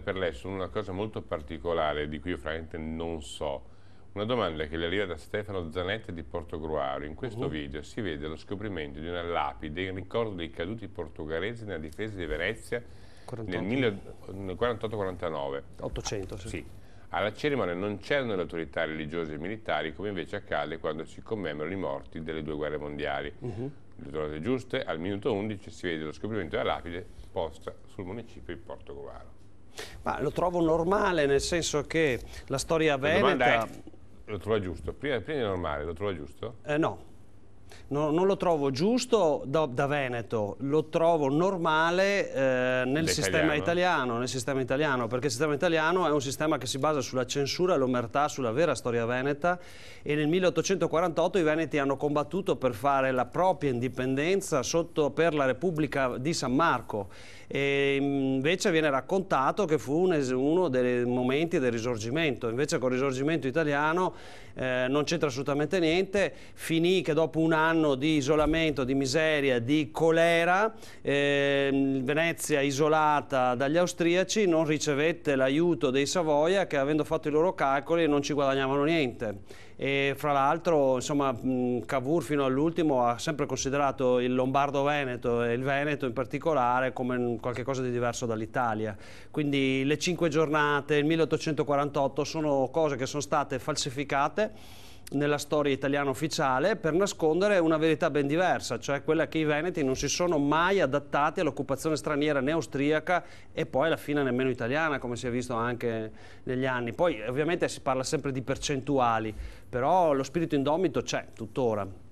Per lei su una cosa molto particolare di cui io francamente non so. Una domanda che le arriva da Stefano Zanetti di Portogruaro. In questo uh -huh. video si vede lo scoprimento di una lapide in ricordo dei caduti portoghesi nella difesa di Venezia 48. nel 1948-49. 800, sì. sì. Alla cerimonia non c'erano le autorità religiose e militari come invece accade quando si commemorano i morti delle due guerre mondiali. Uh mhm. -huh. Le trovate giuste, al minuto 11 si vede lo scoprimento della lapide posta sul municipio di Porto Covaro. Ma lo trovo normale nel senso che la storia veneta... La è, lo trova giusto? Prima, prima di normale, lo trova giusto? Eh no no, non lo trovo giusto da, da, Veneto, lo trovo normale eh, nel sistema italiano, nel sistema italiano, perché il sistema italiano è un sistema che si basa sulla censura e l'omertà, sulla vera storia veneta e nel 1848 i Veneti hanno combattuto per fare la propria indipendenza sotto, per la Repubblica di San Marco e invece viene raccontato che fu uno dei momenti del risorgimento, invece col risorgimento italiano eh, non c'entra assolutamente niente, finì che dopo un anno anno di isolamento, di miseria, di colera, eh, Venezia isolata dagli austriaci non ricevette l'aiuto dei Savoia che avendo fatto i loro calcoli non ci guadagnavano niente. E fra l'altro insomma Cavour fino all'ultimo ha sempre considerato il Lombardo-Veneto e il Veneto in particolare come qualcosa di diverso dall'Italia. Quindi le cinque giornate, il 1848 sono cose che sono state falsificate nella storia italiana ufficiale per nascondere una verità ben diversa, cioè quella che i Veneti non si sono mai adattati all'occupazione straniera né austriaca e poi alla fine nemmeno italiana, come si è visto anche negli anni. Poi ovviamente si parla sempre di percentuali, però lo spirito indomito c'è tuttora.